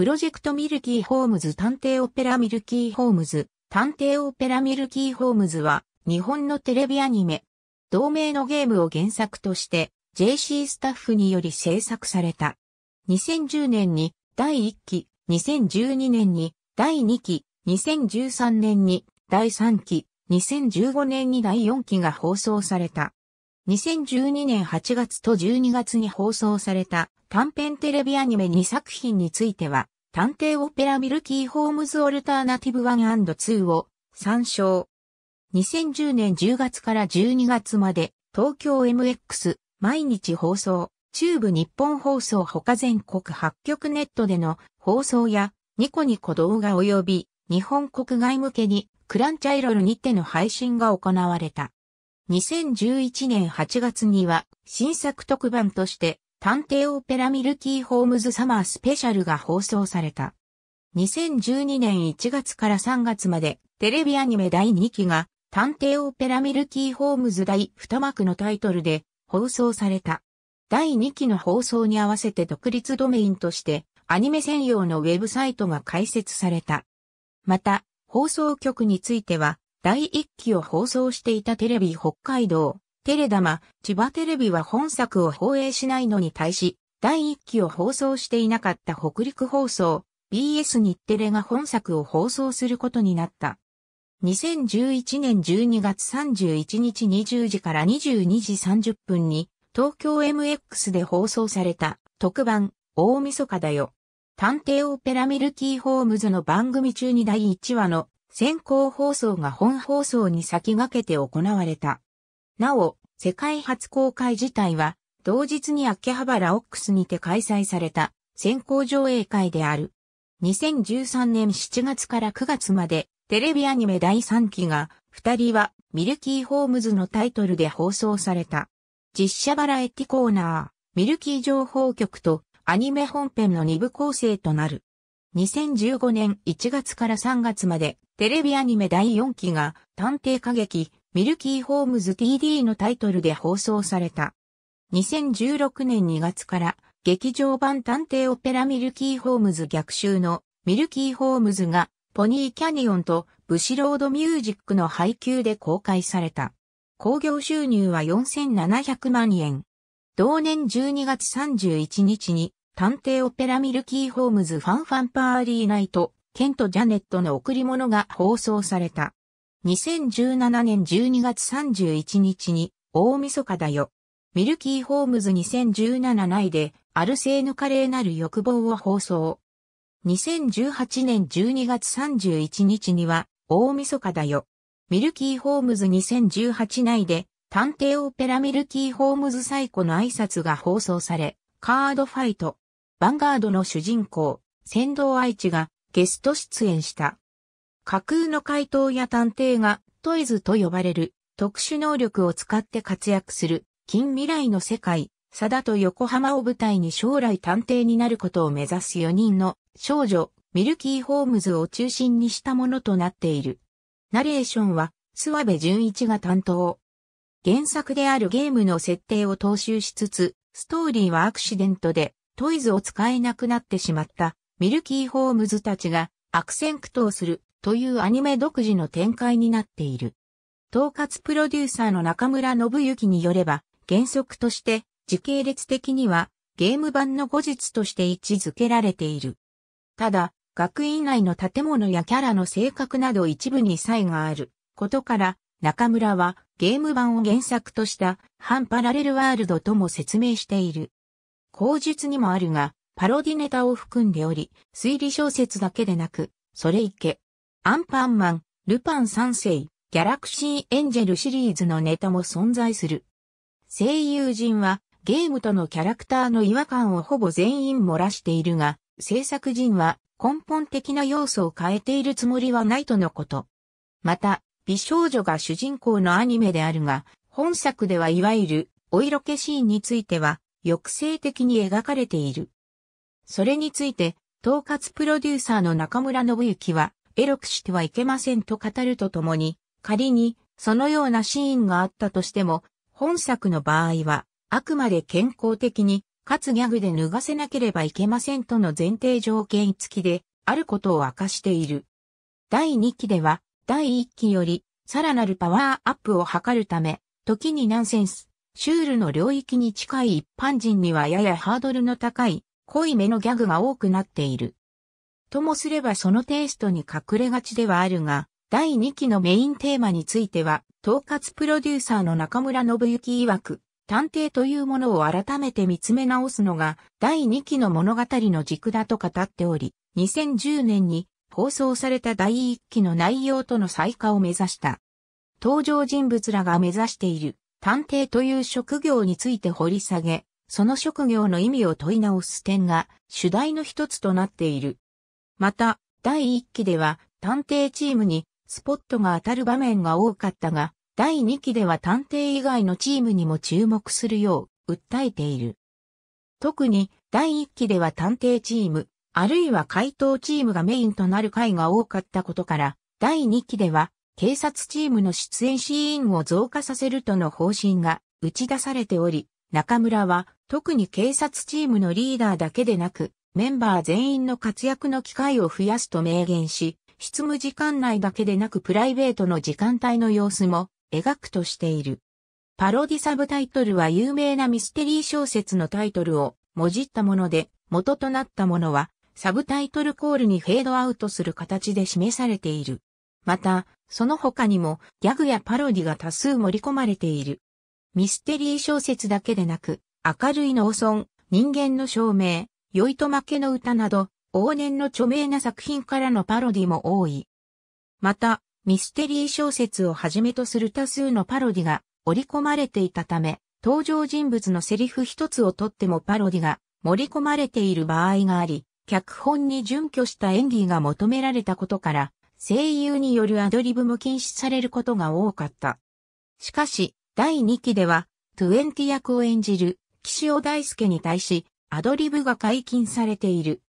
プロジェクトミルキーホームズ探偵オペラミルキーホームズ探偵オペラミルキーホームズは日本のテレビアニメ同名のゲームを原作として JC スタッフにより制作された。2010年に第1期、2012年に第2期、2013年に第3期、2015年に第4期が放送された。2012年8月と12月に放送された短編テレビアニメ2作品については、探偵オペラミルキー・ホームズ・オルターナティブ 1&2 を参照。2010年10月から12月まで東京 MX 毎日放送、中部日本放送他全国発局ネットでの放送やニコニコ動画及び日本国外向けにクランチャイロルにての配信が行われた。2011年8月には新作特番として探偵オペラミルキーホームズサマースペシャルが放送された。2012年1月から3月までテレビアニメ第2期が探偵オペラミルキーホームズ第2幕のタイトルで放送された。第2期の放送に合わせて独立ドメインとしてアニメ専用のウェブサイトが開設された。また、放送局については第1期を放送していたテレビ北海道テレダマ、千葉テレビは本作を放映しないのに対し、第1期を放送していなかった北陸放送、BS 日テレが本作を放送することになった。2011年12月31日20時から22時30分に東京 MX で放送された特番大晦日だよ。探偵オペラミルキーホームズの番組中に第1話の先行放送が本放送に先駆けて行われた。なお、世界初公開自体は、同日に秋葉原オックスにて開催された先行上映会である。2013年7月から9月までテレビアニメ第3期が二人はミルキーホームズのタイトルで放送された。実写バラエティコーナー、ミルキー情報局とアニメ本編の二部構成となる。2015年1月から3月までテレビアニメ第4期が探偵歌劇ミルキーホームズ TD のタイトルで放送された。2016年2月から劇場版探偵オペラミルキーホームズ逆襲のミルキーホームズがポニーキャニオンとブシロードミュージックの配給で公開された。興行収入は4700万円。同年12月31日に探偵オペラミルキーホームズファンファンパーリーナイト、ケント・ジャネットの贈り物が放送された。2017年12月31日に、大晦日だよ。ミルキーホームズ2017内で、アルセーヌ華麗なる欲望を放送。2018年12月31日には、大晦日だよ。ミルキーホームズ2018内で、探偵オペラミルキーホームズ最古の挨拶が放送され、カードファイト、ヴァンガードの主人公、仙道愛知がゲスト出演した。架空の怪盗や探偵がトイズと呼ばれる特殊能力を使って活躍する近未来の世界、サダと横浜を舞台に将来探偵になることを目指す4人の少女、ミルキー・ホームズを中心にしたものとなっている。ナレーションは、諏訪部淳一が担当。原作であるゲームの設定を踏襲しつつ、ストーリーはアクシデントで、トイズを使えなくなってしまった、ミルキー・ホームズたちが悪戦苦闘するというアニメ独自の展開になっている。統括プロデューサーの中村信之によれば、原則として時系列的にはゲーム版の後日として位置づけられている。ただ、学院内の建物やキャラの性格など一部に差異があることから、中村はゲーム版を原作とした反パラレルワールドとも説明している。口述にもあるが、パロディネタを含んでおり、推理小説だけでなく、それいけ、アンパンマン、ルパン三世、ギャラクシーエンジェルシリーズのネタも存在する。声優陣はゲームとのキャラクターの違和感をほぼ全員漏らしているが、制作陣は根本的な要素を変えているつもりはないとのこと。また、美少女が主人公のアニメであるが、本作ではいわゆるお色気シーンについては抑制的に描かれている。それについて、統括プロデューサーの中村信之は、エロくしてはいけませんと語るとともに、仮にそのようなシーンがあったとしても、本作の場合は、あくまで健康的に、かつギャグで脱がせなければいけませんとの前提条件付きで、あることを明かしている。第2期では、第1期より、さらなるパワーアップを図るため、時にナンセンス、シュールの領域に近い一般人にはややハードルの高い、濃いめのギャグが多くなっている。ともすればそのテイストに隠れがちではあるが、第2期のメインテーマについては、統括プロデューサーの中村信之曰く、探偵というものを改めて見つめ直すのが、第2期の物語の軸だと語っており、2010年に放送された第1期の内容との再化を目指した。登場人物らが目指している探偵という職業について掘り下げ、その職業の意味を問い直す点が主題の一つとなっている。また、第1期では探偵チームにスポットが当たる場面が多かったが、第2期では探偵以外のチームにも注目するよう訴えている。特に第1期では探偵チーム、あるいは回答チームがメインとなる回が多かったことから、第2期では警察チームの出演シーンを増加させるとの方針が打ち出されており、中村は特に警察チームのリーダーだけでなく、メンバー全員の活躍の機会を増やすと明言し、執務時間内だけでなくプライベートの時間帯の様子も描くとしている。パロディサブタイトルは有名なミステリー小説のタイトルをもじったもので、元となったものはサブタイトルコールにフェードアウトする形で示されている。また、その他にもギャグやパロディが多数盛り込まれている。ミステリー小説だけでなく、明るい農村、人間の証明、酔いと負けの歌など、往年の著名な作品からのパロディも多い。また、ミステリー小説をはじめとする多数のパロディが織り込まれていたため、登場人物のセリフ一つをとってもパロディが盛り込まれている場合があり、脚本に準拠した演技が求められたことから、声優によるアドリブも禁止されることが多かった。しかし、第2期では、トゥエンティ役を演じる、岸尾大介に対し、アドリブが解禁されている。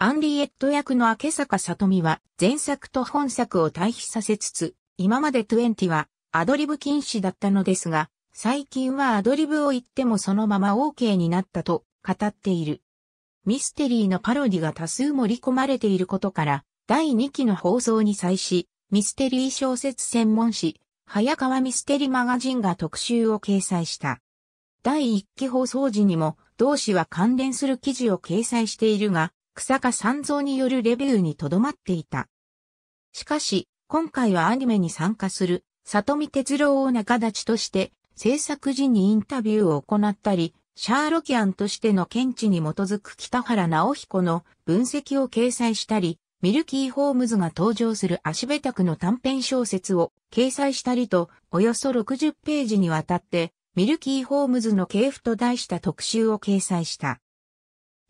アンリエット役の明坂里美は前作と本作を対比させつつ、今まで20はアドリブ禁止だったのですが、最近はアドリブを言ってもそのまま OK になったと語っている。ミステリーのパロディが多数盛り込まれていることから、第2期の放送に際し、ミステリー小説専門誌、早川ミステリーマガジンが特集を掲載した。第1期放送時にも同誌は関連する記事を掲載しているが、草加三蔵によるレビューにとどまっていた。しかし、今回はアニメに参加する、里見哲郎を仲立ちとして、制作時にインタビューを行ったり、シャーロキアンとしての見地に基づく北原直彦の分析を掲載したり、ミルキー・ホームズが登場する足べたくの短編小説を掲載したりと、およそ60ページにわたってミルキー・ホームズの系譜と題した特集を掲載した。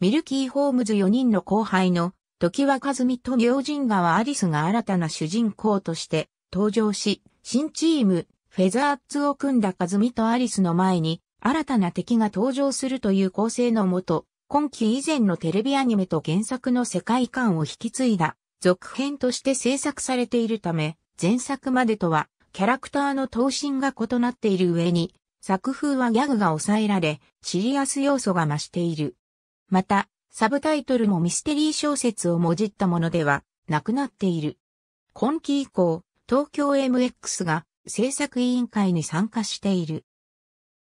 ミルキー・ホームズ4人の後輩の、時は和美と明神川アリスが新たな主人公として登場し、新チーム、フェザーッツを組んだ和美とアリスの前に、新たな敵が登場するという構成のもと、今期以前のテレビアニメと原作の世界観を引き継いだ続編として制作されているため、前作までとはキャラクターの闘身が異なっている上に、作風はギャグが抑えられ、シリアス要素が増している。また、サブタイトルもミステリー小説をもじったものではなくなっている。今期以降、東京 MX が制作委員会に参加している。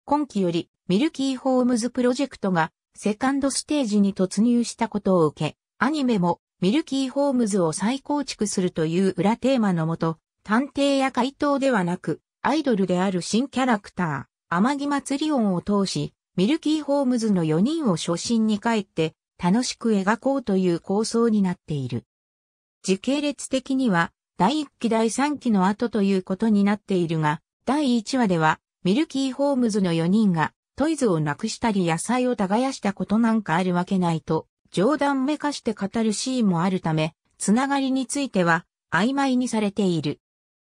今期よりミルキーホームズプロジェクトがセカンドステージに突入したことを受け、アニメもミルキーホームズを再構築するという裏テーマのもと、探偵や怪盗ではなく、アイドルである新キャラクター。天城祭り音を通し、ミルキー・ホームズの4人を初心に帰って楽しく描こうという構想になっている。時系列的には第1期第3期の後ということになっているが、第1話ではミルキー・ホームズの4人がトイズをなくしたり野菜を耕したことなんかあるわけないと、冗談めかして語るシーンもあるため、つながりについては曖昧にされている。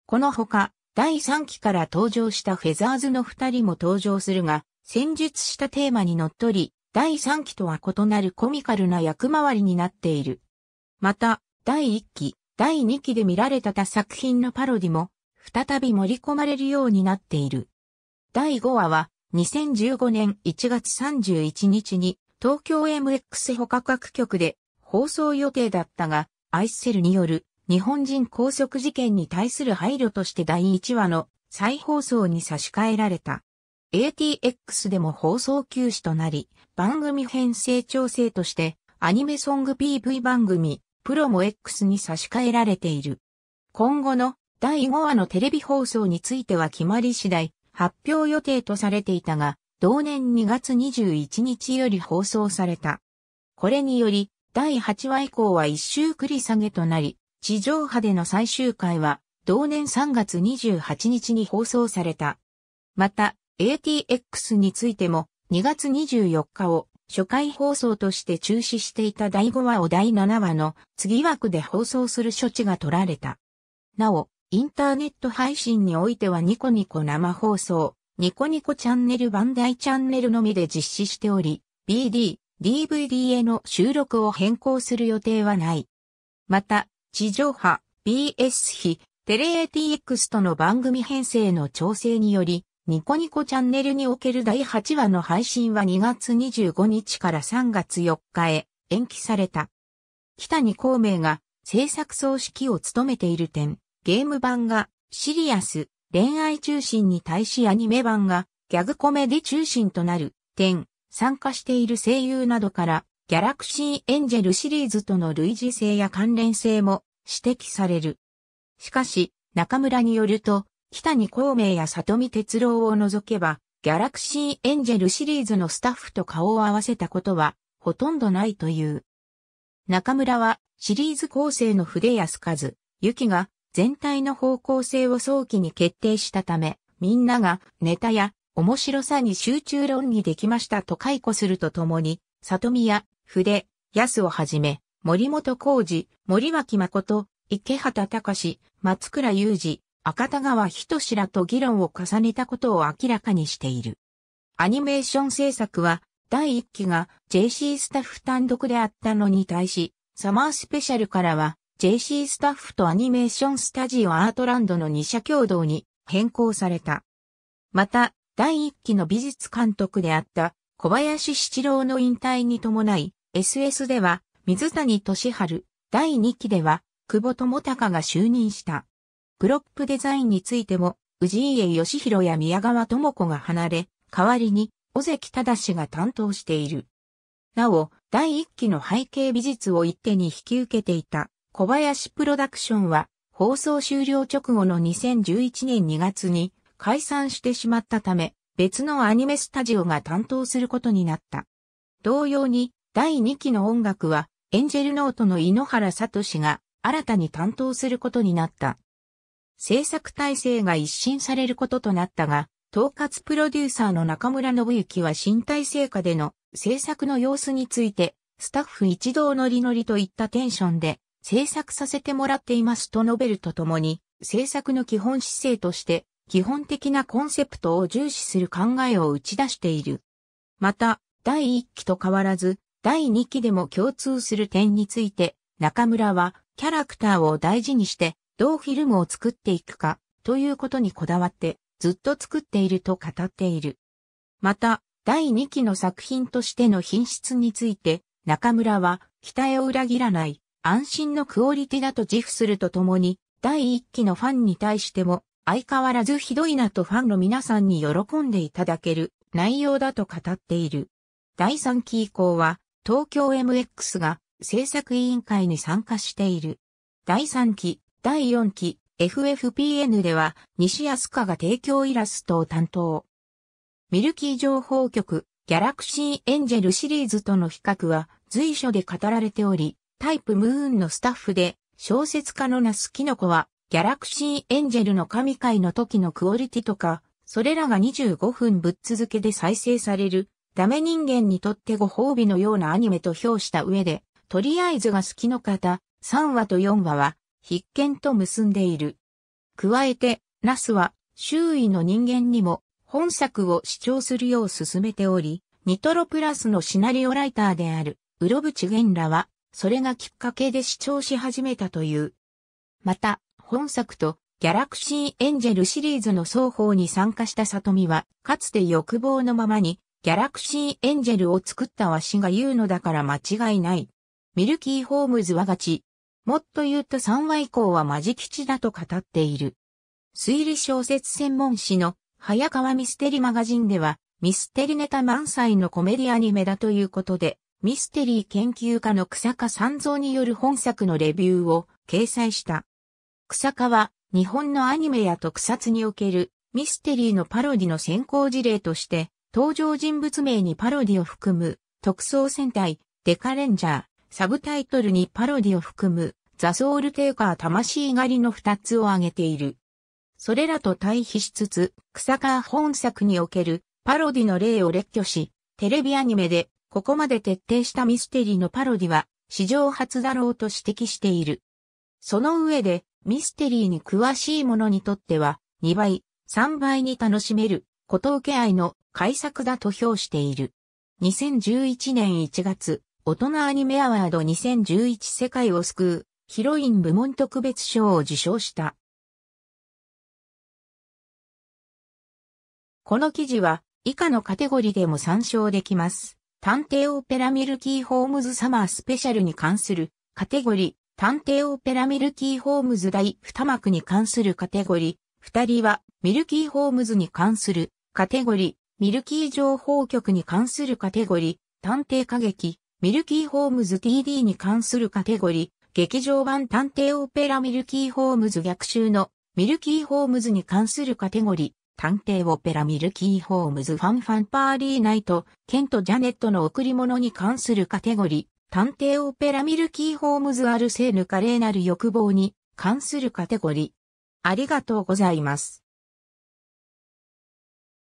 このほか、第3期から登場したフェザーズの2人も登場するが、戦術したテーマにのっとり、第3期とは異なるコミカルな役回りになっている。また、第1期、第2期で見られた他作品のパロディも、再び盛り込まれるようになっている。第5話は、2015年1月31日に、東京 MX 捕獲局で放送予定だったが、アイセルによる日本人拘束事件に対する配慮として第1話の再放送に差し替えられた。ATX でも放送休止となり、番組編成調整として、アニメソング PV 番組、プロも X に差し替えられている。今後の第5話のテレビ放送については決まり次第、発表予定とされていたが、同年2月21日より放送された。これにより、第8話以降は一周繰り下げとなり、地上波での最終回は、同年3月28日に放送された。また、ATX についても、2月24日を初回放送として中止していた第5話を第7話の次枠で放送する処置が取られた。なお、インターネット配信においてはニコニコ生放送、ニコニコチャンネル番台チャンネルのみで実施しており、BD、DVD への収録を変更する予定はない。また、地上波、BS 比、テレ ATX との番組編成の調整により、ニコニコチャンネルにおける第8話の配信は2月25日から3月4日へ延期された。北に孔明が制作総指揮を務めている点、ゲーム版がシリアス、恋愛中心に対しアニメ版がギャグコメディ中心となる点、参加している声優などからギャラクシーエンジェルシリーズとの類似性や関連性も指摘される。しかし、中村によると、北に孔明や里見哲郎を除けば、ギャラクシーエンジェルシリーズのスタッフと顔を合わせたことは、ほとんどないという。中村は、シリーズ構成の筆や安かず、雪が、全体の方向性を早期に決定したため、みんなが、ネタや、面白さに集中論議できましたと解雇するとともに、里見や筆、安をはじめ、森本浩二、森脇誠、池畑隆、松倉雄二、赤田川志らと議論を重ねたことを明らかにしている。アニメーション制作は、第1期が JC スタッフ単独であったのに対し、サマースペシャルからは JC スタッフとアニメーションスタジオアートランドの2社共同に変更された。また、第1期の美術監督であった小林七郎の引退に伴い、SS では、水谷敏春、第2期では、久保智隆が就任した。プロップデザインについても、氏家義弘や宮川智子が離れ、代わりに、尾関正が担当している。なお、第1期の背景美術を一手に引き受けていた小林プロダクションは、放送終了直後の2011年2月に解散してしまったため、別のアニメスタジオが担当することになった。同様に、第2期の音楽は、エンジェルノートの井ノ原聡が新たに担当することになった。制作体制が一新されることとなったが、統括プロデューサーの中村信之は新体制下での制作の様子について、スタッフ一同ノリノリといったテンションで制作させてもらっていますと述べるとともに、制作の基本姿勢として基本的なコンセプトを重視する考えを打ち出している。また、第1期と変わらず、第2期でも共通する点について、中村はキャラクターを大事にして、どうフィルムを作っていくか、ということにこだわって、ずっと作っていると語っている。また、第2期の作品としての品質について、中村は、期待を裏切らない、安心のクオリティだと自負するとともに、第1期のファンに対しても、相変わらずひどいなとファンの皆さんに喜んでいただける内容だと語っている。第3期以降は東京 MX が制作委員会に参加している。第3期、第4期、FFPN では西安香が提供イラストを担当。ミルキー情報局、ギャラクシーエンジェルシリーズとの比較は随所で語られており、タイプムーンのスタッフで小説家のナスキノコはギャラクシーエンジェルの神回の時のクオリティとか、それらが25分ぶっ続けで再生される、ダメ人間にとってご褒美のようなアニメと評した上で、とりあえずが好きの方、3話と4話は、必見と結んでいる。加えて、ナスは、周囲の人間にも、本作を視聴するよう進めており、ニトロプラスのシナリオライターである、ウロブチゲンラは、それがきっかけで視聴し始めたという。また、本作とギャラクシーエンジェルシリーズの双方に参加した里見は、かつて欲望のままに、ギャラクシーエンジェルを作ったわしが言うのだから間違いない。ミルキー・ホームズはがち。もっと言うと3話以降はマジ吉だと語っている。推理小説専門誌の早川ミステリマガジンでは、ミステリネタ満載のコメディアニメだということで、ミステリー研究家の草加三蔵による本作のレビューを掲載した。草川、は日本のアニメや特撮におけるミステリーのパロディの先行事例として登場人物名にパロディを含む特捜戦隊デカレンジャーサブタイトルにパロディを含むザ・ソウル・テイカー魂狩りの二つを挙げている。それらと対比しつつ、草川本作におけるパロディの例を列挙し、テレビアニメでここまで徹底したミステリーのパロディは史上初だろうと指摘している。その上で、ミステリーに詳しい者にとっては、2倍、3倍に楽しめる、こと受け合いの改作だと評している。2011年1月、大人アニメアワード2011世界を救う、ヒロイン部門特別賞を受賞した。この記事は、以下のカテゴリーでも参照できます。探偵オペラミルキーホームズサマースペシャルに関するカテゴリ探偵オペラミルキー・ホームズ第二幕に関するカテゴリー、二人はミルキー・ホームズに関するカテゴリー、ミルキー情報局に関するカテゴリー、探偵歌劇、ミルキー・ホームズ TD に関するカテゴリー、劇場版探偵オペラミルキー・ホームズ逆襲のミルキー・ホームズに関するカテゴリー、探偵オペラミルキー・ホームズファンファンパーリーナイト、ケント・ジャネットの贈り物に関するカテゴリ探偵オペラミルキーホームズある性ぬ華麗なる欲望に関するカテゴリー。ありがとうございます。